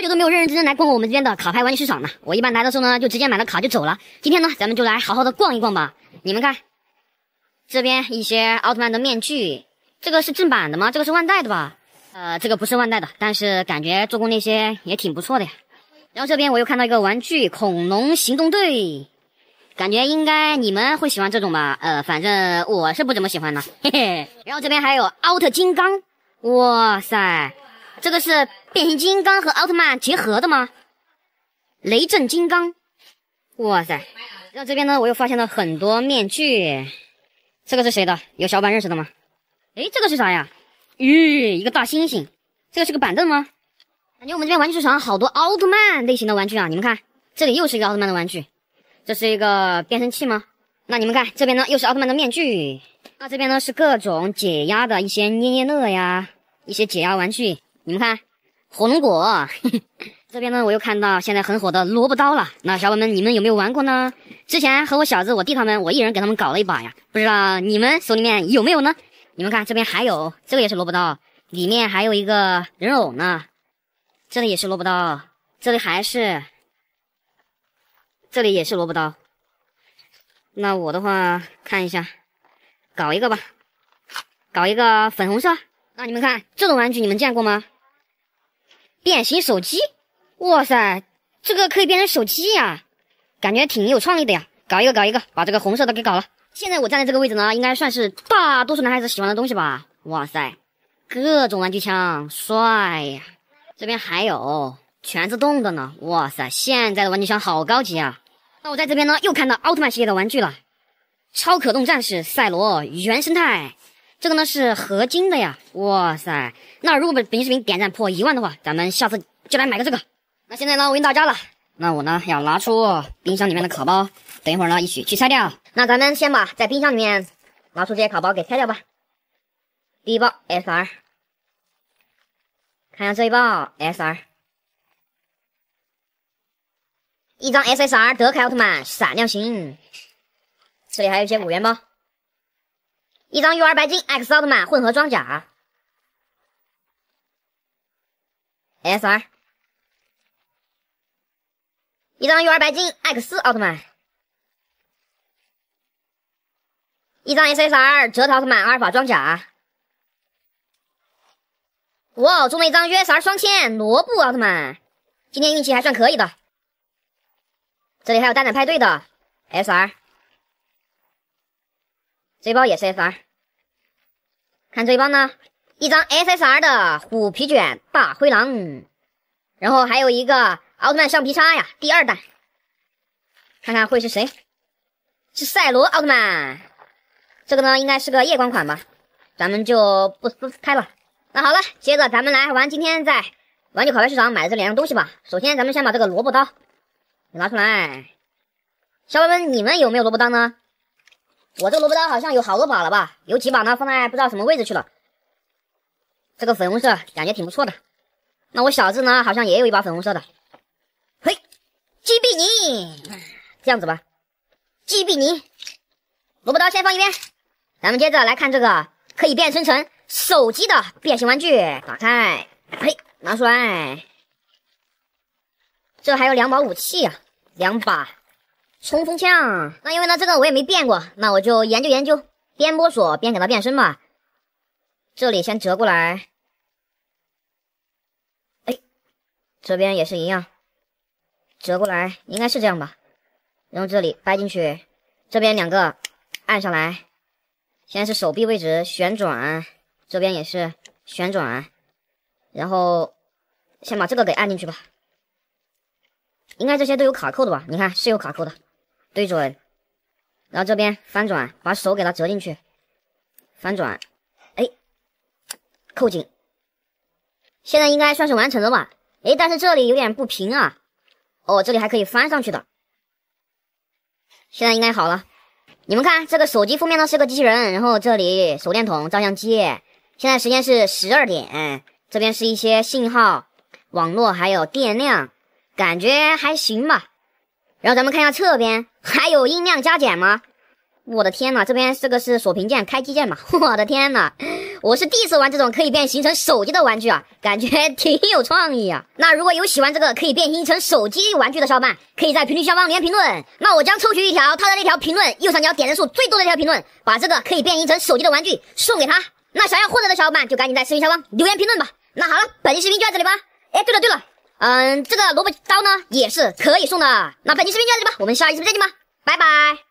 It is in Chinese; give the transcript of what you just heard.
好久都没有认认真真来逛过我们这边的卡牌玩具市场了。我一般来的时候呢，就直接买了卡就走了。今天呢，咱们就来好好的逛一逛吧。你们看，这边一些奥特曼的面具，这个是正版的吗？这个是万代的吧？呃，这个不是万代的，但是感觉做工那些也挺不错的呀。然后这边我又看到一个玩具恐龙行动队，感觉应该你们会喜欢这种吧？呃，反正我是不怎么喜欢的。嘿嘿。然后这边还有奥特金刚，哇塞，这个是。变形金刚和奥特曼结合的吗？雷震金刚，哇塞！那这边呢，我又发现了很多面具。这个是谁的？有小伙伴认识的吗？哎，这个是啥呀？咦，一个大猩猩。这个是个板凳吗？感觉我们这边玩具市场好多奥特曼类型的玩具啊！你们看，这里又是一个奥特曼的玩具。这是一个变身器吗？那你们看这边呢，又是奥特曼的面具。那这边呢是各种解压的一些捏捏乐呀，一些解压玩具。你们看。火龙果，这边呢，我又看到现在很火的萝卜刀了。那小伙伴们，你们有没有玩过呢？之前和我小子、我弟他们，我一人给他们搞了一把呀。不知道你们手里面有没有呢？你们看这边还有这个也是萝卜刀，里面还有一个人偶呢。这里也是萝卜刀，这里还是，这里也是萝卜刀。那我的话，看一下，搞一个吧，搞一个粉红色。那你们看这种玩具，你们见过吗？变形手机，哇塞，这个可以变成手机呀，感觉挺有创意的呀。搞一个，搞一个，把这个红色的给搞了。现在我站在这个位置呢，应该算是大多数男孩子喜欢的东西吧。哇塞，各种玩具枪，帅呀！这边还有全自动的呢。哇塞，现在的玩具枪好高级啊！那我在这边呢，又看到奥特曼系列的玩具了，超可动战士赛罗原生态。这个呢是合金的呀，哇塞！那如果本本期视频点赞破一万的话，咱们下次就来买个这个。那现在呢，我给大家了。那我呢要拿出冰箱里面的卡包，等一会儿呢一起去拆掉。那咱们先把在冰箱里面拿出这些卡包给拆掉吧。第一包 S R，看一下这一包 S R，一张 S S R 德凯奥特曼闪亮型，这里还有一些五元包。一张 UR 白金艾克斯奥特曼混合装甲，SR，一张 UR 白金艾克斯奥特曼，一张 SSR 泽塔奥特曼阿尔法装甲，哇，中了一张 UR s 双签罗布奥特曼，今天运气还算可以的。这里还有蛋仔派对的 SR。一包也是 S R，看一包呢，一张 S S R 的虎皮卷大灰狼，然后还有一个奥特曼橡皮擦呀，第二弹，看看会是谁？是赛罗奥特曼，这个呢应该是个夜光款吧，咱们就不撕开了。那好了，接着咱们来玩今天在玩具考牌市场买的这两样东西吧。首先，咱们先把这个萝卜刀拿出来，小伙伴们你们有没有萝卜刀呢？我这萝卜刀好像有好多把了吧？有几把呢？放在不知道什么位置去了。这个粉红色感觉挺不错的。那我小智呢？好像也有一把粉红色的。嘿，击毙你！这样子吧，击毙你！萝卜刀先放一边，咱们接着来看这个可以变身成手机的变形玩具。打开，嘿，拿出来。这还有两把武器啊，两把。冲锋枪，那因为呢这个我也没变过，那我就研究研究，边摸索边给它变身吧。这里先折过来，哎，这边也是一样，折过来应该是这样吧。然后这里掰进去，这边两个按上来，现在是手臂位置旋转，这边也是旋转，然后先把这个给按进去吧。应该这些都有卡扣的吧？你看是有卡扣的。对准，然后这边翻转，把手给它折进去，翻转，哎，扣紧。现在应该算是完成了吧？哎，但是这里有点不平啊。哦，这里还可以翻上去的。现在应该好了。你们看，这个手机封面呢是个机器人，然后这里手电筒、照相机。现在时间是十二点，这边是一些信号、网络还有电量，感觉还行吧。然后咱们看一下侧边，还有音量加减吗？我的天呐，这边这个是锁屏键、开机键吧？我的天呐，我是第一次玩这种可以变形成手机的玩具啊，感觉 挺有创意啊。那如果有喜欢这个可以变形成手机玩具的小伙伴，可以在评论下方留言评论，那我将抽取一条他的那条评论，右上角点赞数最多的一条评论，把这个可以变形成手机的玩具送给他。那想要获得的小伙伴就赶紧在视频下方留言评论吧。那好了，本期视频就到这里吧。哎，对了对了。嗯，这个萝卜刀呢也是可以送的。那本期视频就到这里吧，我们下一期视频再见吧，拜拜。